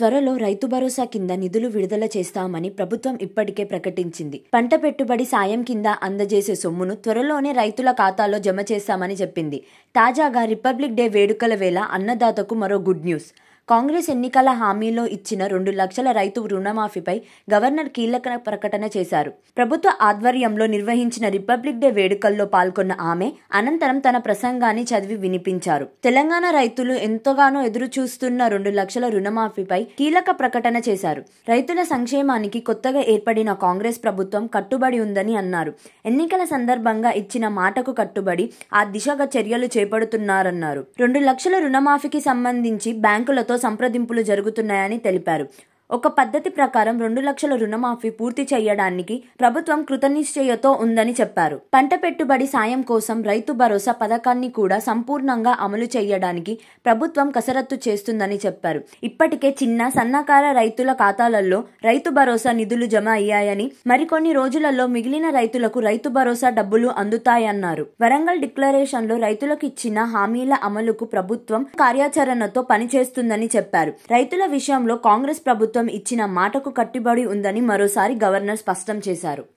త్వరలో రైతు భరోసా కింద నిధులు విడుదల చేస్తామని ప్రభుత్వం ఇప్పటికే ప్రకటించింది పంట పెట్టుబడి సాయం కింద అందజేసే సొమ్మును త్వరలోనే రైతుల ఖాతాలో జమ చేస్తామని చెప్పింది తాజాగా రిపబ్లిక్ డే వేడుకల వేళ అన్నదాతకు మరో గుడ్ న్యూస్ కాంగ్రెస్ ఎన్నికల హామీలో ఇచ్చిన రెండు లక్షల రైతు రుణమాఫీపై గవర్నర్ కీలక ప్రకటన చేశారు ప్రభుత్వ ఆధ్వర్యంలో నిర్వహించిన రిపబ్లిక్ డే వేడుకల్లో పాల్గొన్న ఆమె అనంతరం తన ప్రసంగాన్ని చదివి వినిపించారు తెలంగాణ రైతులు ఎంతగానో ఎదురు చూస్తున్న రెండు లక్షల రుణమాఫీపై కీలక ప్రకటన చేశారు రైతుల సంక్షేమానికి కొత్తగా ఏర్పడిన కాంగ్రెస్ ప్రభుత్వం కట్టుబడి ఉందని అన్నారు ఎన్నికల సందర్భంగా ఇచ్చిన మాటకు కట్టుబడి ఆ దిశగా చర్యలు చేపడుతున్నారన్నారు రెండు లక్షల రుణమాఫీకి సంబంధించి బ్యాంకులతో సంప్రదింపులు జరుగుతున్నాయని తెలిపారు ఒక పద్ధతి ప్రకారం రెండు లక్షల రుణమాఫీ పూర్తి చేయడానికి ప్రభుత్వం కృతనిశ్చయతో ఉందని చెప్పారు పంట పెట్టుబడి సాయం కోసం రైతు భరోసా పథకాన్ని కూడా సంపూర్ణంగా అమలు చేయడానికి ప్రభుత్వం కసరత్తు చేస్తుందని చెప్పారు ఇప్పటికే చిన్న సన్నకార రైతుల ఖాతాలలో రైతు భరోసా నిధులు జమ అయ్యాయని మరికొన్ని రోజులలో మిగిలిన రైతులకు రైతు భరోసా డబ్బులు అందుతాయన్నారు వరంగల్ డిక్లరేషన్ లో రైతులకు ఇచ్చిన హామీల అమలుకు ప్రభుత్వం కార్యాచరణతో పనిచేస్తుందని చెప్పారు రైతుల విషయంలో కాంగ్రెస్ ప్రభుత్వం ప్రభుత్వం ఇచ్చిన మాటకు కట్టుబడి ఉందని మరోసారి గవర్నర్ స్పష్టం చేశారు